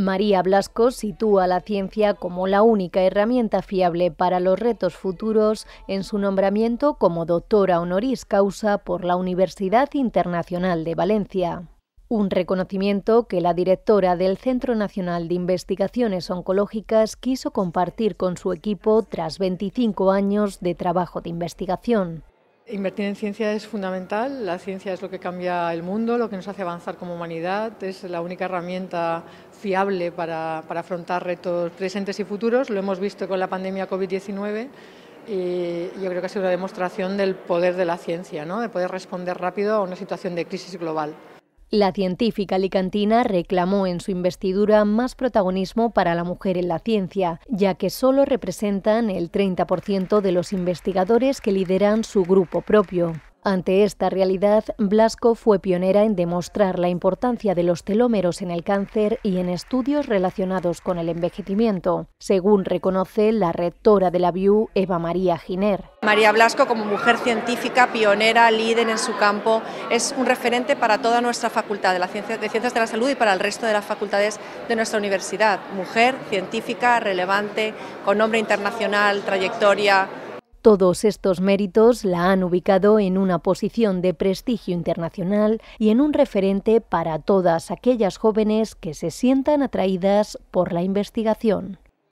María Blasco sitúa la ciencia como la única herramienta fiable para los retos futuros en su nombramiento como doctora honoris causa por la Universidad Internacional de Valencia. Un reconocimiento que la directora del Centro Nacional de Investigaciones Oncológicas quiso compartir con su equipo tras 25 años de trabajo de investigación. Invertir en ciencia es fundamental, la ciencia es lo que cambia el mundo, lo que nos hace avanzar como humanidad, es la única herramienta fiable para, afrontar retos presentes y futuros, lo hemos visto con la pandemia COVID-19 y yo creo que ha sido una demostración del poder de la ciencia, de poder responder rápido a una situación de crisis global. La científica licantina reclamó en su investidura más protagonismo para la mujer en la ciencia, ya que solo representan el 30% de los investigadores que lideran su grupo propio. Ante esta realidad, Blasco fue pionera en demostrar la importancia de los telómeros en el cáncer y en estudios relacionados con el envejecimiento, según reconoce la rectora de la BIU, Eva María Giner. María Blasco, como mujer científica, pionera, líder en su campo, es un referente para toda nuestra Facultad de, de Ciencias de la Salud y para el resto de las facultades de nuestra universidad. Mujer científica, relevante, con nombre internacional, trayectoria, todos estos méritos la han ubicado en una posición de prestigio internacional y en un referente para todas aquellas jóvenes que se sientan atraídas por la investigación.